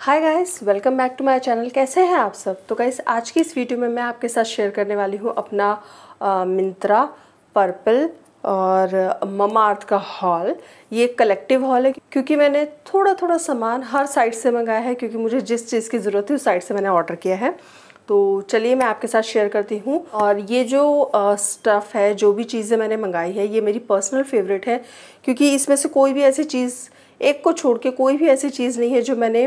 hi guys welcome back to my channel कैसे हैं आप सब तो गाइस आज की इस वीडियो में मैं आपके साथ शेयर करने वाली हूँ अपना मिंत्रा पर्पल और ममा का हॉल ये कलेक्टिव हॉल है क्योंकि मैंने थोड़ा थोड़ा सामान हर साइट से मंगाया है क्योंकि मुझे जिस चीज़ की ज़रूरत थी उस साइट से मैंने ऑर्डर किया है तो चलिए मैं आपके साथ शेयर करती हूँ और ये जो स्टफ़ है जो भी चीज़ें मैंने मंगाई है ये मेरी पर्सनल फेवरेट है क्योंकि इसमें से कोई भी ऐसी चीज़ एक को छोड़ के कोई भी ऐसी चीज़ नहीं है जो मैंने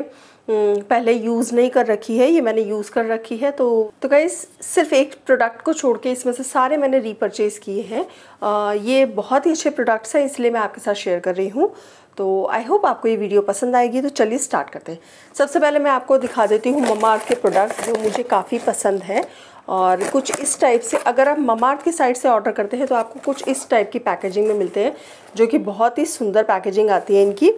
हम्म, पहले यूज़ नहीं कर रखी है ये मैंने यूज़ कर रखी है तो तो गाइस सिर्फ एक प्रोडक्ट को छोड़ के इसमें से सारे मैंने रीपरचेज़ किए हैं ये बहुत ही अच्छे प्रोडक्ट्स हैं इसलिए मैं आपके साथ शेयर कर रही हूँ तो आई होप आपको ये वीडियो पसंद आएगी तो चलिए स्टार्ट करते हैं सबसे पहले मैं आपको दिखा देती हूँ ममा के प्रोडक्ट जो मुझे काफ़ी पसंद हैं और कुछ इस टाइप से अगर आप ममार्थ की साइड से ऑर्डर करते हैं तो आपको कुछ इस टाइप की पैकेजिंग में मिलते हैं जो कि बहुत ही सुंदर पैकेजिंग आती है इनकी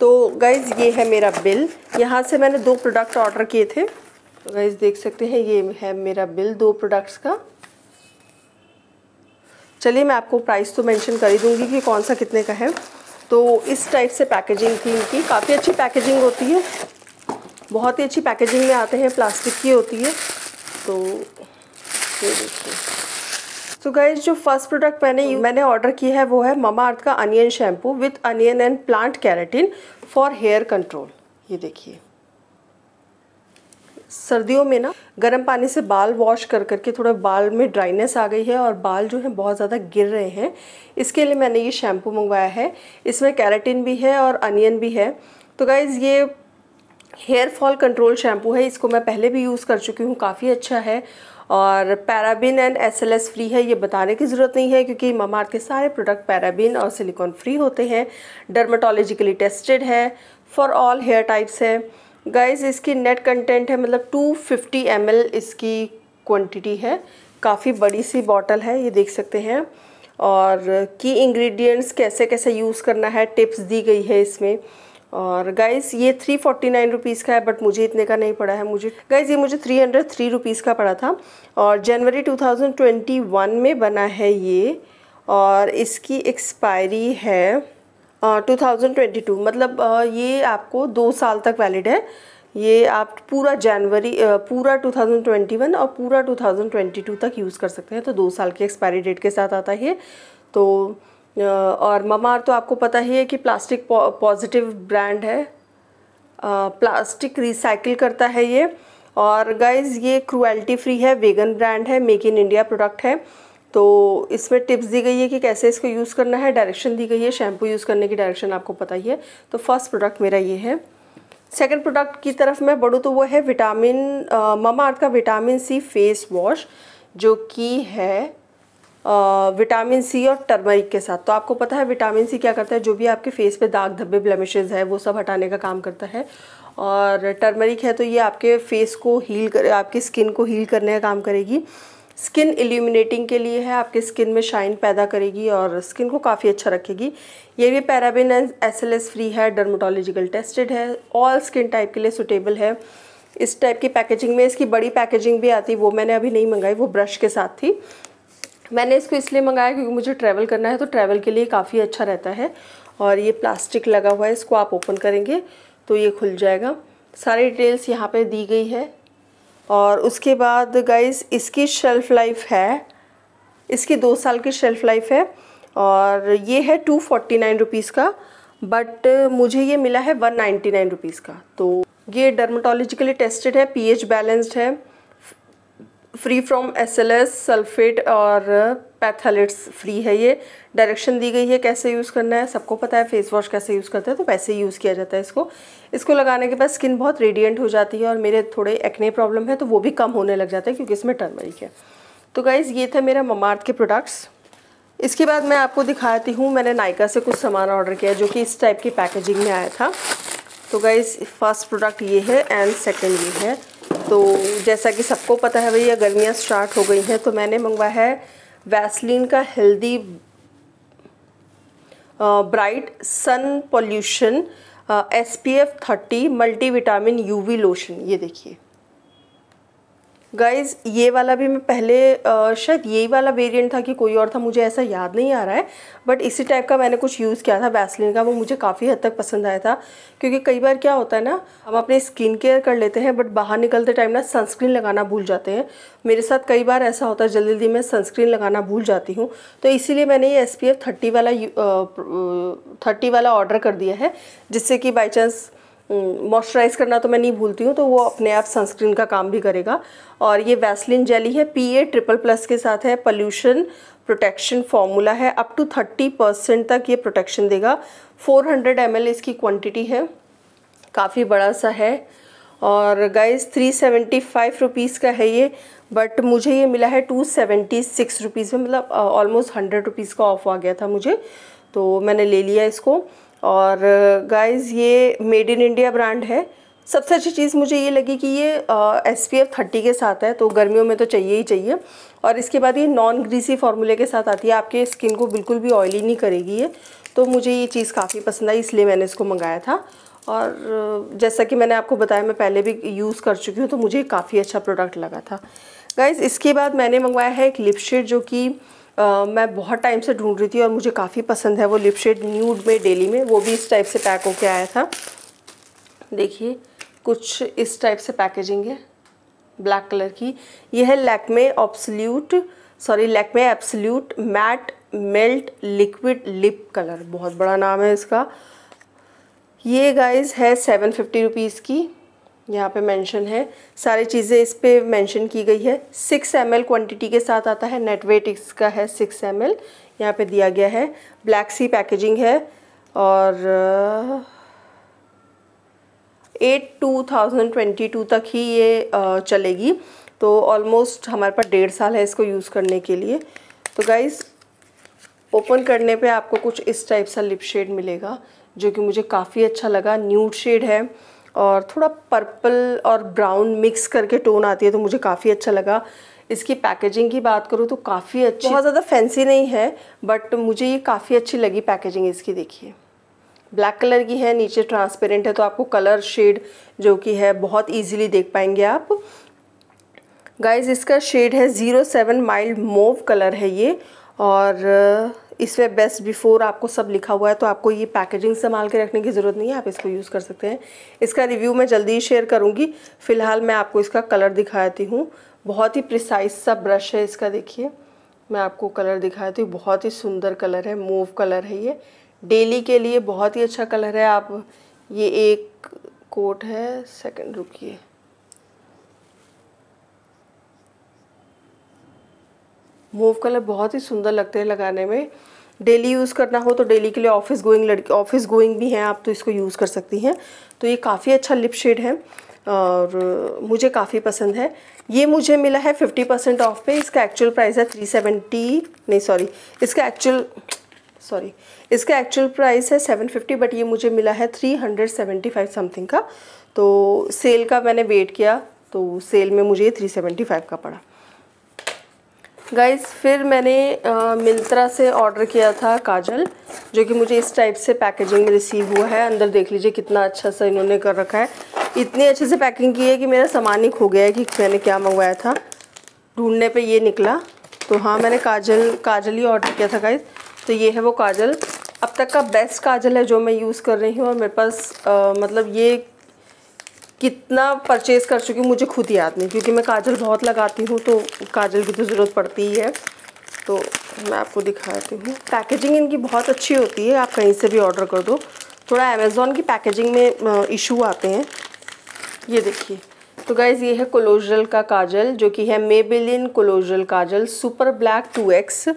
तो गैज़ ये है मेरा बिल यहाँ से मैंने दो प्रोडक्ट ऑर्डर किए थे तो गैज़ देख सकते हैं ये है मेरा बिल दो प्रोडक्ट्स का चलिए मैं आपको प्राइस तो मेंशन कर ही दूँगी कि कौन सा कितने का है तो इस टाइप से पैकेजिंग थी इनकी काफ़ी अच्छी पैकेजिंग होती है बहुत ही अच्छी पैकेजिंग में आते हैं प्लास्टिक की होती है तो ये देखिए तो गाइज जो फर्स्ट प्रोडक्ट मैंने मैंने ऑर्डर किया है वो है ममा अर्थ का onion shampoo with onion and plant keratin for hair control ये देखिए सर्दियों में ना गर्म पानी से बाल वॉश कर करके थोड़ा बाल में ड्राइनेस आ गई है और बाल जो है बहुत ज़्यादा गिर रहे हैं इसके लिए मैंने ये शैम्पू मंगवाया है इसमें कैरेटिन भी है और अनियन भी है तो गाइज़ ये हेयर फॉल कंट्रोल शैम्पू है इसको मैं पहले भी यूज़ कर चुकी हूँ काफ़ी अच्छा है और paraben and S L S free है ये बताने की ज़रूरत नहीं है क्योंकि ममार के सारे प्रोडक्ट पैराबिन और सिलिकॉन फ्री होते हैं डर्माटोलॉजिकली टेस्टेड है फॉर ऑल हेयर टाइप्स है गाइस इसकी नेट कंटेंट है मतलब 250 फिफ्टी इसकी क्वांटिटी है काफ़ी बड़ी सी बॉटल है ये देख सकते हैं और की इंग्रेडिएंट्स कैसे कैसे यूज़ करना है टिप्स दी गई है इसमें और गाइस ये थ्री फोर्टी नाइन रुपीज़ का है बट मुझे इतने का नहीं पड़ा है मुझे गाइस ये मुझे थ्री हंड्रेड थ्री रुपीज़ का पड़ा था और जनवरी टू थाउजेंड ट्वेंटी वन में बना है ये और इसकी एक्सपायरी है टू थाउजेंड ट्वेंटी टू मतलब ये आपको दो साल तक वैलिड है ये आप पूरा जनवरी पूरा 2021 और पूरा 2022 तक यूज़ कर सकते हैं तो दो साल की एक्सपायरी डेट के साथ आता है तो और ममार तो आपको पता ही है कि प्लास्टिक पॉजिटिव ब्रांड है प्लास्टिक रिसाइकिल करता है ये और गाइज ये क्रुएल्टी फ्री है वेगन ब्रांड है मेक इन इंडिया प्रोडक्ट है तो इसमें टिप्स दी गई है कि कैसे इसको यूज़ करना है डायरेक्शन दी गई है शैम्पू यूज़ करने की डायरेक्शन आपको पता ही है तो फर्स्ट प्रोडक्ट मेरा ये है सेकंड प्रोडक्ट की तरफ मैं बढ़ूँ तो वो है विटामिन ममा अर्थ का विटामिन सी फेस वॉश जो कि है विटामिन सी और टर्मरिक के साथ तो आपको पता है विटामिन सी क्या करता है जो भी आपके फेस पे दाग धब्बे ब्लमिशेज है वो सब हटाने का काम करता है और टर्मरिक है तो ये आपके फेस को हील कर आपकी स्किन को हील करने का काम करेगी स्किन इल्यूमिनेटिंग के लिए है आपके स्किन में शाइन पैदा करेगी और स्किन को काफ़ी अच्छा रखेगी ये भी पैराबिन एल एस फ्री है डर्मोटोलॉजिकल टेस्टेड है ऑल स्किन टाइप के लिए सुटेबल है इस टाइप की पैकेजिंग में इसकी बड़ी पैकेजिंग भी आती वो मैंने अभी नहीं मंगाई वो ब्रश के साथ थी मैंने इसको इसलिए मंगाया क्योंकि मुझे ट्रैवल करना है तो ट्रैवल के लिए काफ़ी अच्छा रहता है और ये प्लास्टिक लगा हुआ है इसको आप ओपन करेंगे तो ये खुल जाएगा सारी डिटेल्स यहाँ पे दी गई है और उसके बाद गाइस इसकी शेल्फ़ लाइफ है इसकी दो साल की शेल्फ़ लाइफ है और ये है टू फोर्टी नाइन रुपीज़ का बट मुझे ये मिला है वन नाइन्टी नाइन रुपीज़ का तो ये डर्माटोलॉजिकली टेस्टेड है पीएच बैलेंस्ड है फ्री फ्रॉम एसएलएस सल्फेट और पैथलेट्स फ्री है ये डायरेक्शन दी गई है कैसे यूज़ करना है सबको पता है फेस वॉश कैसे यूज़ करते हैं तो वैसे ही यूज़ किया जाता है इसको इसको लगाने के बाद स्किन बहुत रेडियंट हो जाती है और मेरे थोड़े एक्ने प्रॉब्लम है तो वो भी कम होने लग जाता है क्योंकि इसमें टर्मरिक है तो गाइज़ ये था मेरा ममार्थ के प्रोडक्ट्स इसके बाद मैं आपको दिखाती हूँ मैंने नायका से कुछ सामान ऑर्डर किया जो कि इस टाइप की पैकेजिंग में आया था तो गाइज़ फर्स्ट प्रोडक्ट ये है एंड सेकेंड ये है तो जैसा कि सबको पता है भैया गर्मियाँ स्टार्ट हो गई हैं तो मैंने मंगवाया है वैसलिन का healthy bright sun pollution S P F thirty multi vitamin U V lotion ये देखिए गाइज़ ये वाला भी मैं पहले शायद यही वाला वेरिएंट था कि कोई और था मुझे ऐसा याद नहीं आ रहा है बट इसी टाइप का मैंने कुछ यूज़ किया था वैसलिन का वो मुझे काफ़ी हद तक पसंद आया था क्योंकि कई बार क्या होता है ना हम अपने स्किन केयर कर लेते हैं बट बाहर निकलते टाइम ना सनस्क्रीन लगाना भूल जाते हैं मेरे साथ कई बार ऐसा होता है जल्दी जल्दी मैं सनस्क्रीन लगाना भूल जाती हूँ तो इसीलिए मैंने ये एस पी वाला थर्टी वाला ऑर्डर कर दिया है जिससे कि बाई चांस मॉइस्चराइज़ हम्म, करना तो मैं नहीं भूलती हूँ तो वो अपने आप सनस्क्रीन का काम भी करेगा और ये वैसलिन जेली है पी ए ट्रिपल प्लस के साथ है पल्यूशन प्रोटेक्शन फॉर्मूला है अप टू थर्टी परसेंट तक ये प्रोटेक्शन देगा फोर हंड्रेड एम एल इसकी क्वान्टिटी है काफ़ी बड़ा सा है और guys three seventy five rupees का है ये बट मुझे ये मिला है टू सेवेंटी सिक्स रुपीज़ में मतलब ऑलमोस्ट हंड्रेड रुपीज़ का ऑफ आ गया था मुझे तो मैंने ले लिया इसको और गाइस uh, ये मेड इन इंडिया ब्रांड है सबसे अच्छी चीज़ मुझे ये लगी कि ये एस पी एफ थर्टी के साथ है तो गर्मियों में तो चाहिए ही चाहिए और इसके बाद ये नॉन ग्रीसी फार्मूले के साथ आती है आपके स्किन को बिल्कुल भी ऑयली नहीं करेगी ये तो मुझे ये चीज़ काफ़ी पसंद आई इसलिए मैंने इसको मंगाया था और uh, जैसा कि मैंने आपको बताया मैं पहले भी यूज़ कर चुकी हूँ तो मुझे काफ़ी अच्छा प्रोडक्ट लगा था गाइज़ इसके बाद मैंने मंगवाया है एक लिपस्टिक जो कि मैं बहुत टाइम से ढूंढ रही थी और मुझे काफ़ी पसंद है वो लिप शेड न्यूड में डेली में वो भी इस टाइप से पैक होके आया था देखिए कुछ इस टाइप से पैकेजिंग है ब्लैक कलर की ये है Lakme absolute sorry Lakme absolute matte melt liquid lip colour बहुत बड़ा नाम है इसका ये गाइस है सेवन फिफ्टी रुपीज़ की यहाँ पे मेंशन है सारी चीज़ें इस पर मेंशन की गई है सिक्स एम क्वांटिटी के साथ आता है नेटवेट इसका है सिक्स एम एल यहाँ पर दिया गया है ब्लैक सी पैकेजिंग है और eight two thousand twenty two तक ही ये uh, चलेगी तो ऑलमोस्ट हमारे पास डेढ़ साल है इसको यूज़ करने के लिए तो गाइज़ ओपन करने पे आपको कुछ इस टाइप सा लिप शेड मिलेगा जो कि मुझे काफ़ी अच्छा लगा न्यूड शेड है और थोड़ा पर्पल और ब्राउन मिक्स करके टोन आती है तो मुझे काफ़ी अच्छा लगा इसकी पैकेजिंग की बात करूँ तो काफ़ी अच्छी बहुत ज़्यादा फैंसी नहीं है बट मुझे ये काफ़ी अच्छी लगी पैकेजिंग इसकी देखिए ब्लैक कलर की है नीचे ट्रांसपेरेंट है तो आपको कलर शेड जो कि है बहुत इजीली देख पाएंगे आप गाइज इसका शेड है zero seven mild mauve colour है ये और इस पर बेस्ट बिफोर आपको सब लिखा हुआ है तो आपको ये पैकेजिंग संभाल के रखने की ज़रूरत नहीं है आप इसको यूज़ कर सकते हैं इसका रिव्यू मैं जल्दी ही शेयर करूँगी फ़िलहाल मैं आपको इसका कलर दिखाती हूँ बहुत ही प्रिसाइज सा ब्रश है इसका देखिए मैं आपको कलर दिखाती हूँ बहुत ही सुंदर कलर है मूव कलर है ये डेली के लिए बहुत ही अच्छा कलर है आप ये एक कोट है सेकंड रुकिए मूव कलर बहुत ही सुंदर लगते हैं लगाने में डेली यूज़ करना हो तो डेली के लिए ऑफिस गोइंग लड़की ऑफिस गोइंग भी हैं आप तो इसको यूज़ कर सकती हैं तो ये काफ़ी अच्छा लिप शेड है और मुझे काफ़ी पसंद है ये मुझे मिला है 50 परसेंट ऑफ पे इसका एक्चुअल प्राइस है 370 नहीं सॉरी इसका एक्चुअल सॉरी इसका एक्चुअल प्राइस है 750 बट ये मुझे मिला है 375 समथिंग का तो सेल का मैंने वेट किया तो सेल में मुझे 375 का पड़ा गाइज़ फिर मैंने मिंत्रा से ऑर्डर किया था काजल जो कि मुझे इस टाइप से पैकेजिंग में रिसीव हुआ है अंदर देख लीजिए कितना अच्छा सा इन्होंने कर रखा है इतनी अच्छे से पैकिंग की है कि मेरा सामान ही खो गया है कि मैंने क्या मंगवाया था ढूंढने पे ये निकला तो हाँ मैंने काजल काजल ही ऑर्डर किया था गाइज तो ये है वो काजल अब तक का बेस्ट काजल है जो मैं यूज़ कर रही हूँ और मेरे पास आ, मतलब ये कितना परचेज़ कर चुकी हूँ मुझे खुद याद नहीं क्योंकि मैं काजल बहुत लगाती हूँ तो काजल की तो ज़रूरत पड़ती ही है तो मैं आपको दिखाती हूँ पैकेजिंग इनकी बहुत अच्छी होती है आप कहीं से भी ऑर्डर कर दो थोड़ा अमेज़ोन की पैकेजिंग में इशू आते हैं ये देखिए तो गाइज़ ये है कोलोजल का काजल जो कि है Maybelline colossal kajal super black two X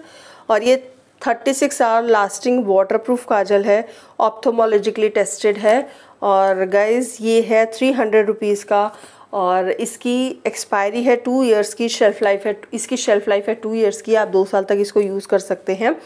और ये 36 six hour lasting proof kajal है ऑप्थोमोलॉजिकली टेस्टेड है और गाइज़ ये है थ्री हंड्रेड रुपीज़ का और इसकी एक्सपायरी है टू इयर्स की शेल्फ़ लाइफ है इसकी शेल्फ़ लाइफ है टू इयर्स की आप दो साल तक इसको यूज़ कर सकते हैं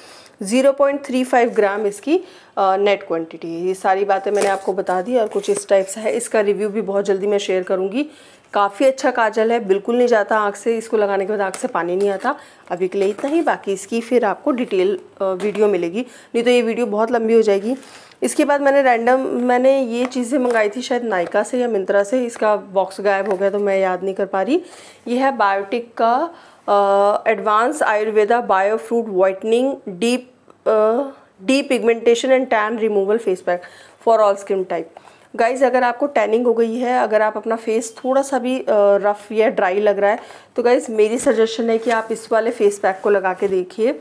0.35 ग्राम इसकी नेट क्वांटिटी है ये सारी बातें मैंने आपको बता दी और कुछ इस टाइप से है इसका रिव्यू भी बहुत जल्दी मैं शेयर करूँगी काफ़ी अच्छा काजल है बिल्कुल नहीं जाता आँख से इसको लगाने के बाद आँख से पानी नहीं आता अभी के लिए इतना ही बाकी इसकी फिर आपको डिटेल वीडियो मिलेगी नहीं तो ये वीडियो बहुत लंबी हो जाएगी इसके बाद मैंने रैंडम मैंने ये चीज़ें मंगाई थी शायद नायका से या मिंत्रा से इसका बॉक्स गायब हो गया तो मैं याद नहीं कर पा रही ये है बायोटिक का advance Ayurveda bio fruit whitening deep depigmentation and tan removal face pack for all skin type guys अगर आपको टैनिंग हो गई है अगर आप अपना फेस थोड़ा सा भी रफ़ या ड्राई लग रहा है तो गाइज़ मेरी सजेशन है कि आप इस वाले फेस पैक को लगा के देखिए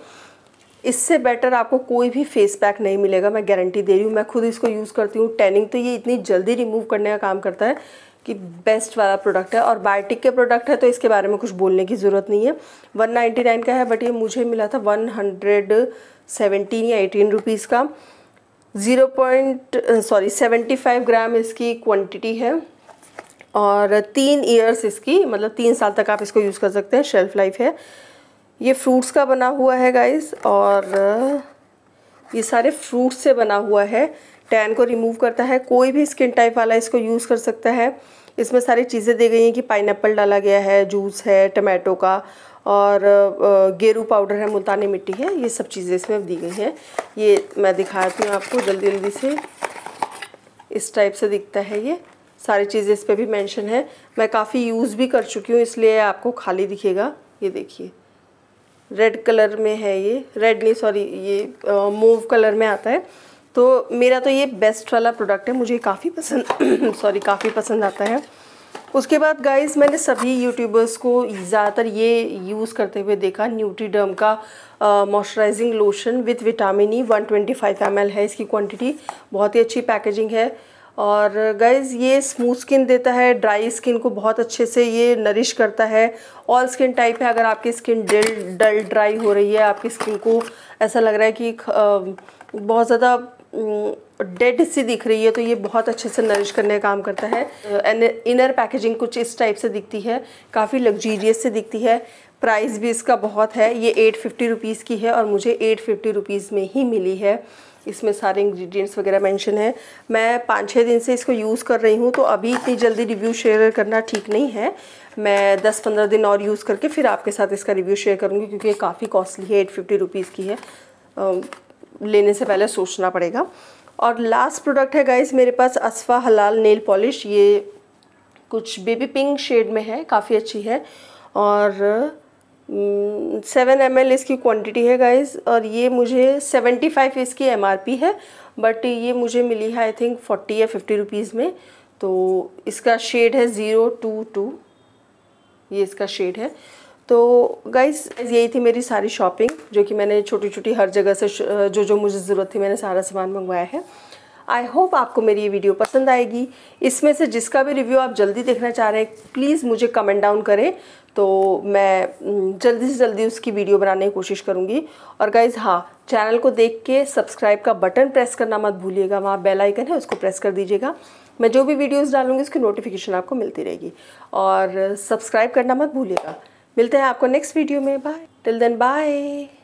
इससे बेटर आपको कोई भी फेस पैक नहीं मिलेगा मैं गारंटी दे रही हूँ मैं खुद इसको यूज़ करती हूँ टैनिंग तो ये इतनी जल्दी रिमूव करने का काम करता है कि बेस्ट वाला प्रोडक्ट है और बायोटिक के प्रोडक्ट है तो इसके बारे में कुछ बोलने की ज़रूरत नहीं है 199 का है बट ये मुझे मिला था 117 या 18 रुपीज़ का ज़ीरो पॉइंट सॉरी 75 ग्राम इसकी क्वांटिटी है और तीन ईयर्स इसकी मतलब तीन साल तक आप इसको यूज़ कर सकते हैं शेल्फ़ लाइफ है ये फ्रूट्स का बना हुआ है गाइस और ये सारे फ्रूट्स से बना हुआ है टैन को रिमूव करता है कोई भी स्किन टाइप वाला इसको यूज़ कर सकता है इसमें सारी चीज़ें दी गई हैं कि पाइनएप्पल डाला गया है जूस है टमाटो का और गेरू पाउडर है मुल्तानी मिट्टी है ये सब चीज़ें इसमें दी गई हैं ये मैं दिखाती हूँ आपको जल्दी जल्दी से इस टाइप से दिखता है ये सारी चीज़ें इस पर भी मेंशन है मैं काफ़ी यूज़ भी कर चुकी हूँ इसलिए आपको खाली दिखेगा ये देखिए रेड कलर में है ये रेड नहीं सॉरी ये मूव कलर में आता है तो मेरा तो ये बेस्ट वाला प्रोडक्ट है मुझे काफ़ी पसंद सॉरी काफ़ी पसंद आता है उसके बाद गाइस मैंने सभी यूट्यूबर्स को ज़्यादातर ये यूज़ करते हुए देखा न्यूट्रीडर्म का moisturising lotion with vitamin E 125 twenty है इसकी क्वांटिटी बहुत ही अच्छी पैकेजिंग है और गाइज़ ये स्मूथ स्किन देता है ड्राई स्किन को बहुत अच्छे से ये नरिश करता है ऑल स्किन टाइप है अगर आपकी स्किन डल डल ड्राई हो रही है आपकी स्किन को ऐसा लग रहा है कि बहुत ज़्यादा डेड सी दिख रही है तो ये बहुत अच्छे से नरिश करने का काम करता है इनर पैकेजिंग कुछ इस टाइप से दिखती है काफ़ी लग्जीरियस से दिखती है प्राइस भी इसका बहुत है ये एट फिफ्टी रुपीज़ की है और मुझे एट फिफ्टी रुपीज़ में ही मिली है इसमें सारे इंग्रेडिएंट्स वगैरह मेंशन है मैं पाँच छः दिन से इसको यूज़ कर रही हूँ तो अभी इतनी जल्दी रिव्यू शेयर करना ठीक नहीं है मैं दस पंद्रह दिन और यूज़ करके फिर आपके साथ इसका रिव्यू शेयर करूँगी क्योंकि ये काफ़ी कॉस्टली है एट फिफ्टी रुपीज़ की है लेने से पहले सोचना पड़ेगा और लास्ट प्रोडक्ट है गाइज मेरे पास असफा हलाल नेल पॉलिश ये कुछ बेबी पिंक शेड में है काफ़ी अच्छी है और सेवन एम इसकी क्वांटिटी है गाइस और ये मुझे सेवेंटी फाइव इसकी एम है बट ये मुझे मिली है आई थिंक फोर्टी या फिफ्टी रुपीज़ में तो इसका शेड है ज़ीरो टू टू ये इसका शेड है तो गाइस यही थी मेरी सारी शॉपिंग जो कि मैंने छोटी छोटी हर जगह से जो जो मुझे ज़रूरत थी मैंने सारा सामान मंगवाया है आई होप आपको मेरी ये वीडियो पसंद आएगी इसमें से जिसका भी रिव्यू आप जल्दी देखना चाह रहे हैं प्लीज़ मुझे कमेंट डाउन करें तो मैं जल्दी से जल्दी उसकी वीडियो बनाने की कोशिश करूँगी और गाइज़ हाँ चैनल को देख के सब्सक्राइब का बटन प्रेस करना मत भूलिएगा वहाँ बेल आइकन है उसको प्रेस कर दीजिएगा मैं जो भी वीडियोस डालूँगी उसकी नोटिफिकेशन आपको मिलती रहेगी और सब्सक्राइब करना मत भूलिएगा मिलते हैं आपको नेक्स्ट वीडियो में बाय टिल देन बाय